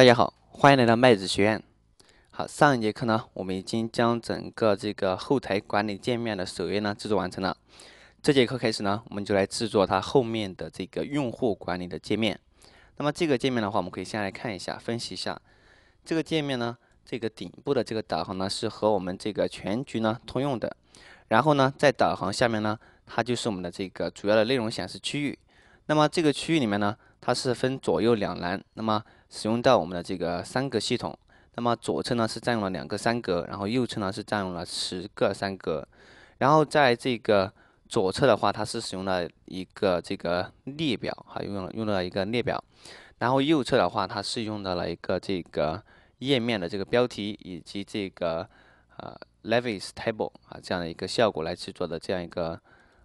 大家好，欢迎来到麦子学院。好，上一节课呢，我们已经将整个这个后台管理界面的首页呢制作完成了。这节课开始呢，我们就来制作它后面的这个用户管理的界面。那么这个界面的话，我们可以先来看一下，分析一下。这个界面呢，这个顶部的这个导航呢，是和我们这个全局呢通用的。然后呢，在导航下面呢，它就是我们的这个主要的内容显示区域。那么这个区域里面呢，它是分左右两栏。那么使用到我们的这个三格系统，那么左侧呢是占用了两个三格，然后右侧呢是占用了十个三格，然后在这个左侧的话，它是使用了一个这个列表哈，用了用了一个列表，然后右侧的话，它是用到了一个这个页面的这个标题以及这个呃 l e v i l s table 啊这样的一个效果来制作的这样一个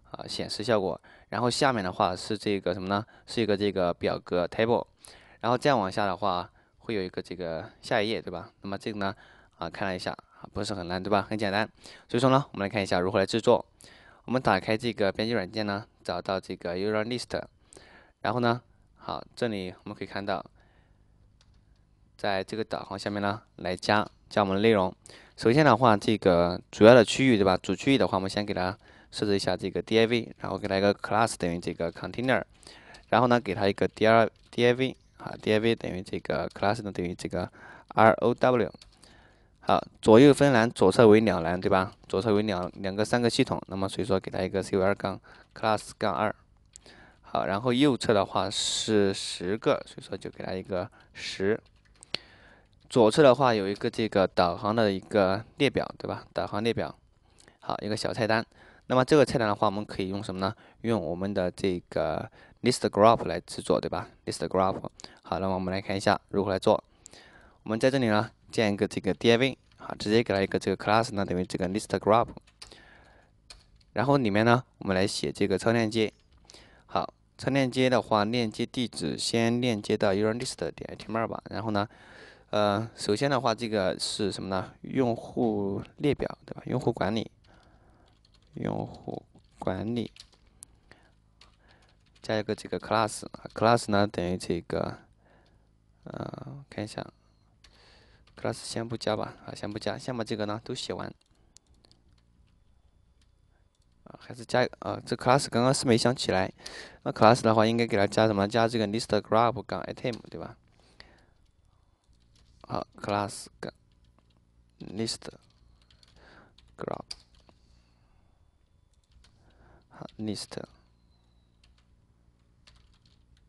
啊显示效果，然后下面的话是这个什么呢？是一个这个表格 table。然后再往下的话，会有一个这个下一页，对吧？那么这个呢，啊，看了一下啊，不是很难，对吧？很简单。所以说呢，我们来看一下如何来制作。我们打开这个编辑软件呢，找到这个 URL list，然后呢，好，这里我们可以看到，在这个导航下面呢，来加加我们的内容。首先的话，这个主要的区域，对吧？主区域的话，我们先给它设置一下这个 DIV，然后给它一个 class 等于这个 container，然后呢，给它一个 D R D I V。啊，div 等于这个 class 呢等于这个 row。好，左右分栏，左侧为两栏，对吧？左侧为两两个三个系统，那么所以说给它一个 c r 杠 class 杠二。好，然后右侧的话是十个，所以说就给它一个十。左侧的话有一个这个导航的一个列表，对吧？导航列表，好，一个小菜单。那么这个菜单的话，我们可以用什么呢？用我们的这个。List g r o p p 来制作对吧？List g r o p p 好，那么我们来看一下如何来做。我们在这里呢建一个这个 DIV 好，直接给它一个这个 class 呢等于这个 List g r o p p 然后里面呢我们来写这个超链接。好，超链接的话，链接地址先链接到 yourlist.html 吧。然后呢，呃，首先的话这个是什么呢？用户列表对吧？用户管理，用户管理。加一个这个 class c l a s s 呢等于这个，嗯，看一下，class 先不加吧，啊，先不加，先把这个呢都写完。啊，还是加啊，这 class 刚刚是没想起来，那 class 的话应该给它加什么？加这个 list group item 对吧？好，class 杠 list group 好 list。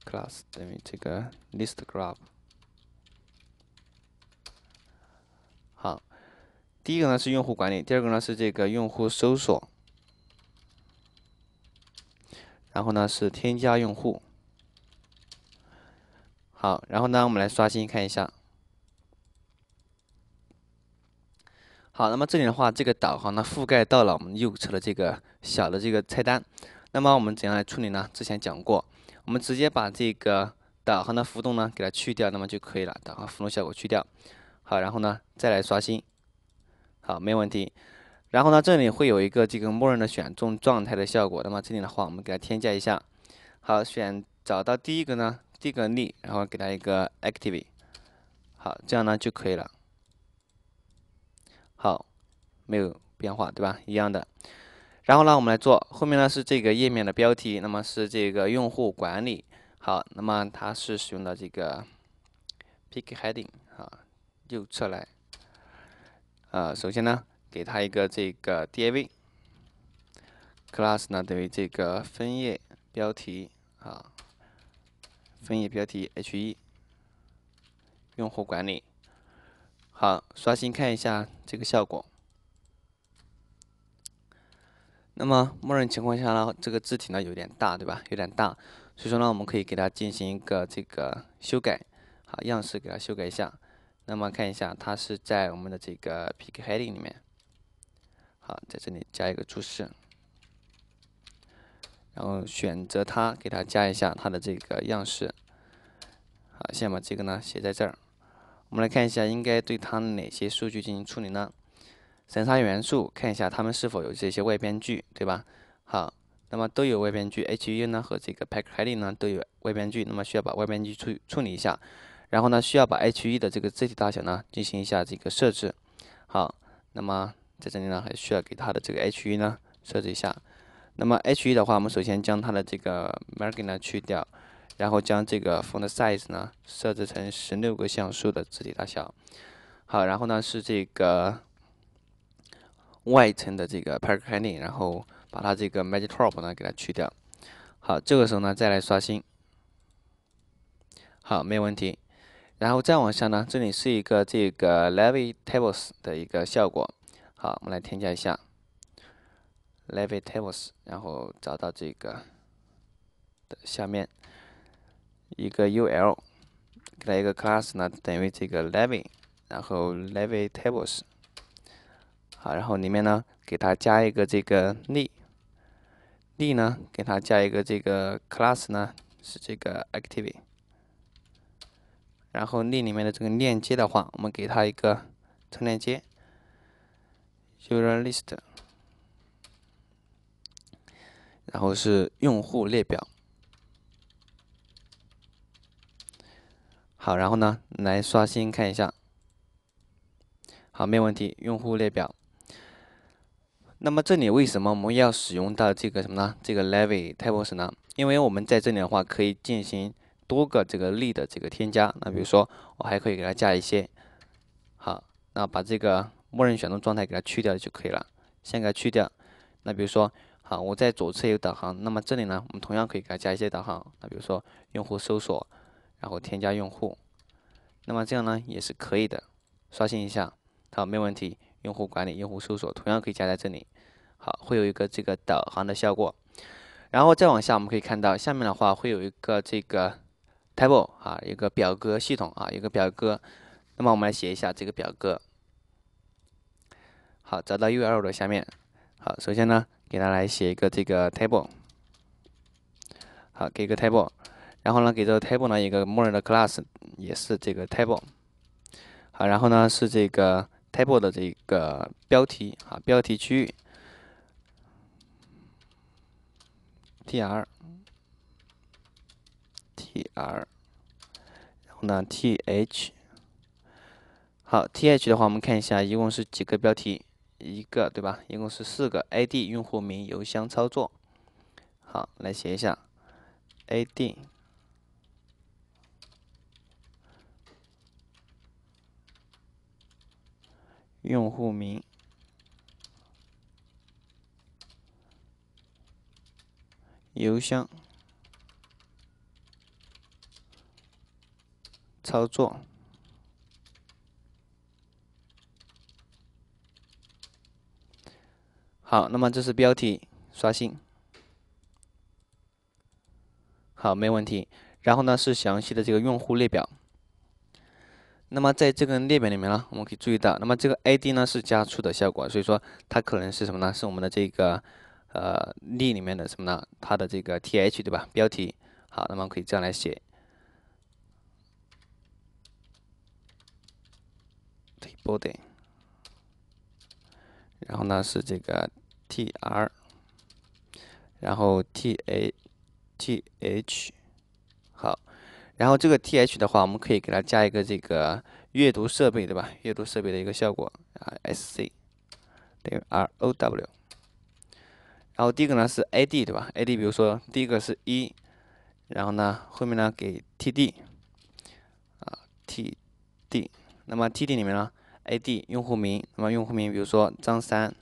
class 等于这个 list group。好，第一个呢是用户管理，第二个呢是这个用户搜索，然后呢是添加用户。好，然后呢我们来刷新看一下。好，那么这里的话，这个导航呢覆盖到了我们右侧的这个小的这个菜单。那么我们怎样来处理呢？之前讲过。我们直接把这个导航的浮动呢给它去掉，那么就可以了，导航浮动效果去掉。好，然后呢再来刷新，好，没问题。然后呢这里会有一个这个默认的选中状态的效果，那么这里的话我们给它添加一下。好，选找到第一个呢，第一个力，然后给它一个 active。好，这样呢就可以了。好，没有变化，对吧？一样的。然后呢，我们来做。后面呢是这个页面的标题，那么是这个用户管理。好，那么它是使用的这个 pick h e a d i n g 啊，右侧来。呃，首先呢，给它一个这个 div，class 呢等于这个分页标题啊，分页标题 h1，用户管理。好，刷新看一下这个效果。那么，默认情况下呢，这个字体呢有点大，对吧？有点大，所以说呢，我们可以给它进行一个这个修改，好，样式给它修改一下。那么看一下，它是在我们的这个 Pick Heading 里面，好，在这里加一个注释，然后选择它，给它加一下它的这个样式。好，先把这个呢写在这儿。我们来看一下，应该对它哪些数据进行处理呢？审查元素，看一下它们是否有这些外边距，对吧？好，那么都有外边距。H E 呢和这个 Pack Heading 呢都有外边距，那么需要把外边距处处理一下。然后呢，需要把 H E 的这个字体大小呢进行一下这个设置。好，那么在这里呢还需要给它的这个 H E 呢设置一下。那么 H E 的话，我们首先将它的这个 Margin 呢去掉，然后将这个 Font Size 呢设置成十六个像素的字体大小。好，然后呢是这个。外层的这个 padding，然后把它这个 magic top 呢给它去掉。好，这个时候呢再来刷新。好，没有问题。然后再往下呢，这里是一个这个 l e v i tables 的一个效果。好，我们来添加一下 l e v i tables，然后找到这个的下面一个 ul，给它一个 class 呢等于这个 l e v i 然后 l e v i tables。然后里面呢，给它加一个这个力，力呢，给它加一个这个 class 呢，是这个 activity。然后 l 里面的这个链接的话，我们给它一个超链接，url list，然后是用户列表。好，然后呢，来刷新看一下。好，没有问题，用户列表。那么这里为什么我们要使用到这个什么呢？这个 l e v y t t y l e s 呢？因为我们在这里的话，可以进行多个这个力的这个添加。那比如说，我还可以给它加一些。好，那把这个默认选中状态给它去掉就可以了。先给它去掉。那比如说，好，我在左侧有导航，那么这里呢，我们同样可以给它加一些导航。那比如说，用户搜索，然后添加用户。那么这样呢，也是可以的。刷新一下，好，没问题。用户管理、用户搜索，同样可以加在这里。好，会有一个这个导航的效果。然后再往下，我们可以看到下面的话会有一个这个 table 啊，一个表格系统啊，一个表格。那么我们来写一下这个表格。好，找到 URL 的下面。好，首先呢，给它来写一个这个 table。好，给一个 table，然后呢，给这个 table 呢一个默认的 class 也是这个 table。好，然后呢是这个。table 的这个标题啊，标题区域 tr tr，然后呢 th，好 th 的话，我们看一下，一共是几个标题？一个对吧？一共是四个 i d 用户名邮箱操作，好，来写一下 ad。用户名、邮箱、操作。好，那么这是标题刷新。好，没问题。然后呢，是详细的这个用户列表。那么在这个列表里面呢，我们可以注意到，那么这个 A D 呢是加粗的效果，所以说它可能是什么呢？是我们的这个呃例里面的什么呢？它的这个 T H 对吧？标题。好，那么可以这样来写，body，然后呢是这个 T R，然后 T A T H，好。然后这个 th 的话，我们可以给它加一个这个阅读设备，对吧？阅读设备的一个效果啊，sc 等于 r o w。然后第一个呢是 a d，对吧？a d 比如说第一个是一，然后呢后面呢给 t d，啊 t d。那么 t d 里面呢 a d 用户名，那么用户名比如说张三，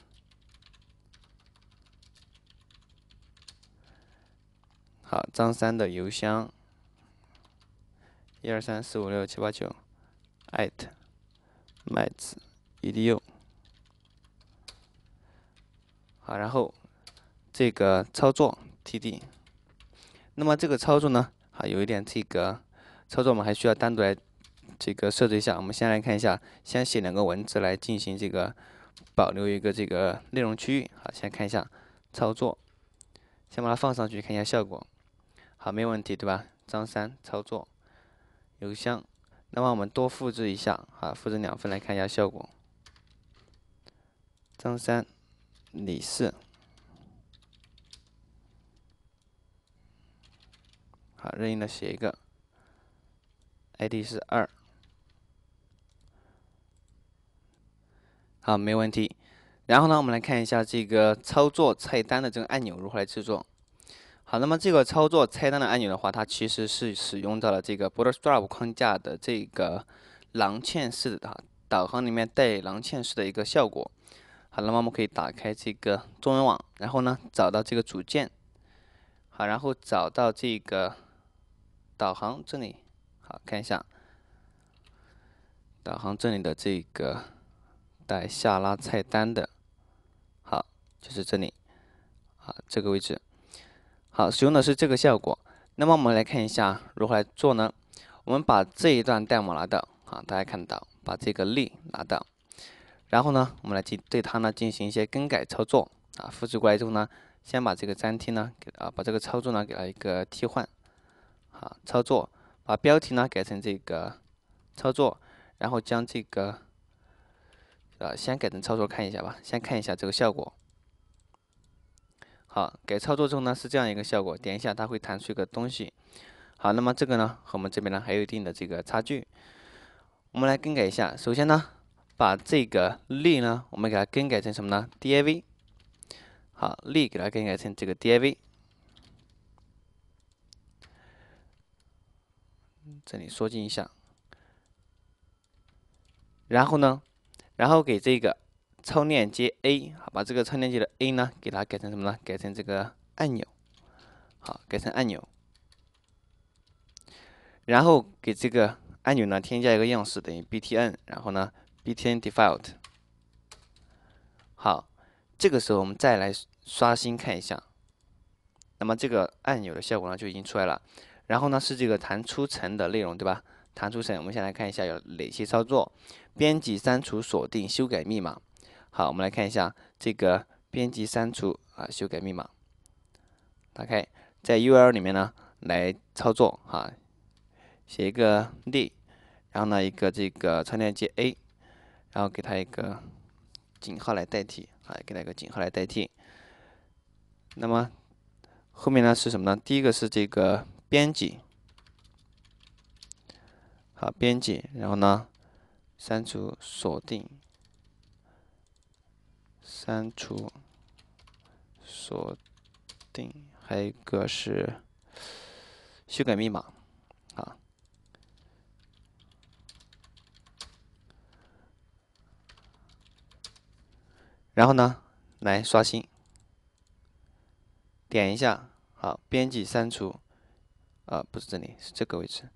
好，张三的邮箱。一二三四五六七八九艾特 m a e d u 好，然后这个操作 TD，那么这个操作呢，好，有一点这个操作我们还需要单独来这个设置一下。我们先来看一下，先写两个文字来进行这个保留一个这个内容区域。好，先看一下操作，先把它放上去看一下效果，好，没有问题对吧？张三操作。邮箱，那么我们多复制一下，哈，复制两份来看一下效果。张三、李四，好，任意的写一个，ID 是二，好，没问题。然后呢，我们来看一下这个操作菜单的这个按钮如何来制作。好，那么这个操作菜单的按钮的话，它其实是使用到了这个 Bootstrap 框架的这个狼嵌式的哈导航里面带狼嵌式的一个效果。好，那么我们可以打开这个中文网，然后呢找到这个组件，好，然后找到这个导航这里，好看一下，导航这里的这个带下拉菜单的，好，就是这里，好，这个位置。好，使用的是这个效果。那么我们来看一下如何来做呢？我们把这一段代码拿到啊，大家看到，把这个力拿到，然后呢，我们来进对它呢进行一些更改操作啊。复制过来之后呢，先把这个粘贴呢给啊把这个操作呢给它一个替换，好操作，把标题呢改成这个操作，然后将这个啊先改成操作看一下吧，先看一下这个效果。好，改操作之后呢，是这样一个效果。点一下，它会弹出一个东西。好，那么这个呢，和我们这边呢，还有一定的这个差距。我们来更改一下。首先呢，把这个力呢，我们给它更改成什么呢？DIV。好，力给它更改成这个 DIV。这里缩进一下。然后呢，然后给这个。超链接 a，好，把这个超链接的 a 呢，给它改成什么呢？改成这个按钮，好，改成按钮。然后给这个按钮呢，添加一个样式等于 btn，然后呢 btn default。好，这个时候我们再来刷新看一下，那么这个按钮的效果呢就已经出来了。然后呢是这个弹出层的内容，对吧？弹出层我们先来看一下有哪些操作：编辑、删除、锁定、修改密码。好，我们来看一下这个编辑、删除啊，修改密码。打开在 U L 里面呢来操作哈，写一个 d，然后呢一个这个创建键 a，然后给它一个井号来代替啊，给它一个井号来代替。那么后面呢是什么呢？第一个是这个编辑，好编辑，然后呢删除、锁定。删除、锁定，还有一个是修改密码啊。然后呢，来刷新，点一下，好，编辑删除，啊，不是这里是这个位置，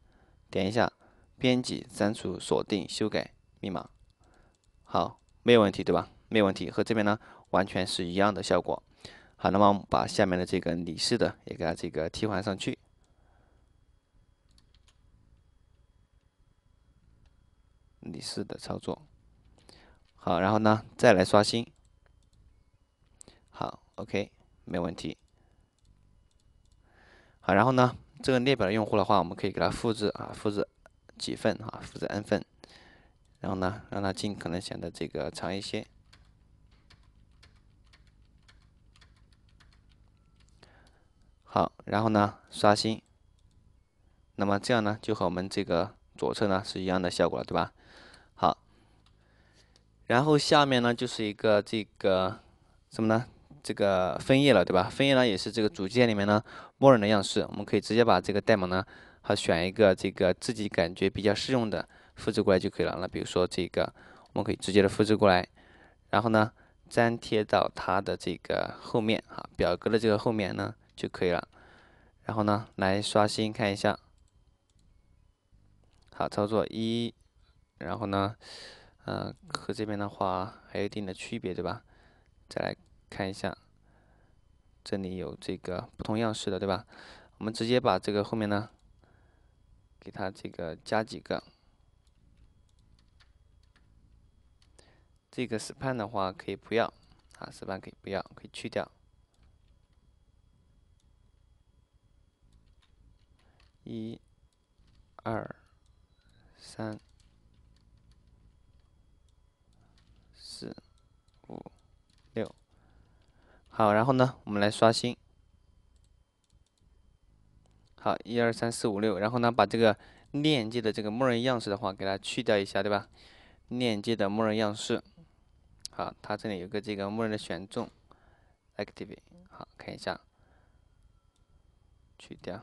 点一下，编辑删除锁定修改密码，好，没有问题对吧？没有问题，和这边呢完全是一样的效果。好，那么我们把下面的这个李氏的也给它这个替换上去，李氏的操作。好，然后呢再来刷新。好，OK，没问题。好，然后呢这个列表的用户的话，我们可以给它复制啊，复制几份啊，复制 N 份，然后呢让它尽可能显得这个长一些。好，然后呢，刷新。那么这样呢，就和我们这个左侧呢是一样的效果，了，对吧？好，然后下面呢就是一个这个什么呢？这个分页了，对吧？分页呢也是这个组件里面呢默认的样式，我们可以直接把这个代码呢好选一个这个自己感觉比较适用的复制过来就可以了。那比如说这个，我们可以直接的复制过来，然后呢粘贴到它的这个后面啊，表格的这个后面呢。就可以了，然后呢，来刷新看一下。好，操作一，然后呢，呃，和这边的话还有一定的区别，对吧？再来看一下，这里有这个不同样式的，对吧？我们直接把这个后面呢，给它这个加几个，这个 span 的话可以不要，啊，span 可以不要，可以去掉。一、二、三、四、五、六，好，然后呢，我们来刷新。好，一二三四五六，然后呢，把这个链接的这个默认样式的话，给它去掉一下，对吧？链接的默认样式，好，它这里有个这个默认的选中，active，好看一下，去掉。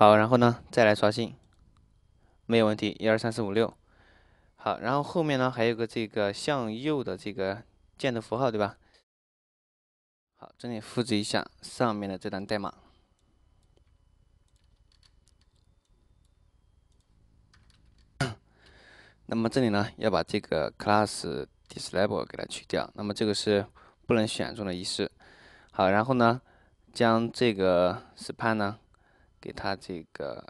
好，然后呢，再来刷新，没有问题。一二三四五六，好，然后后面呢还有个这个向右的这个箭的符号，对吧？好，这里复制一下上面的这段代码。那么这里呢要把这个 class d i s a b l e 给它去掉，那么这个是不能选中的意思。好，然后呢将这个 span 呢。给它这个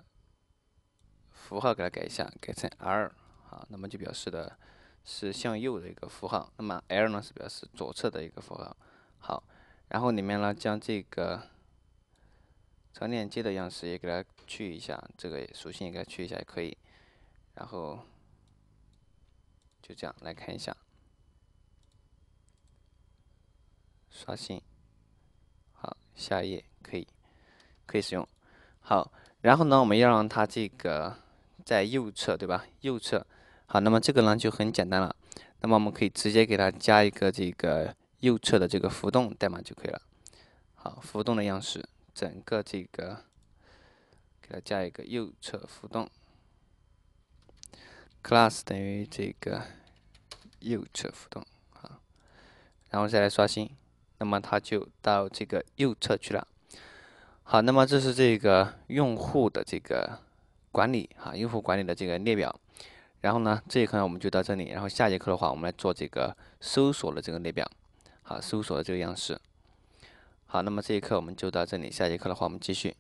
符号给它改一下，改成 R，好，那么就表示的是向右的一个符号。那么 L 呢是表示左侧的一个符号。好，然后里面呢将这个超链接的样式也给它去一下，这个属性也给它去一下也可以。然后就这样来看一下，刷新，好，下一页可以，可以使用。好，然后呢，我们要让它这个在右侧，对吧？右侧。好，那么这个呢就很简单了。那么我们可以直接给它加一个这个右侧的这个浮动代码就可以了。好，浮动的样式，整个这个给它加一个右侧浮动，class 等于这个右侧浮动，好，然后再来刷新，那么它就到这个右侧去了。好，那么这是这个用户的这个管理哈，用户管理的这个列表。然后呢，这一课呢我们就到这里。然后下节课的话，我们来做这个搜索的这个列表，好，搜索的这个样式。好，那么这一课我们就到这里，下节课的话我们继续。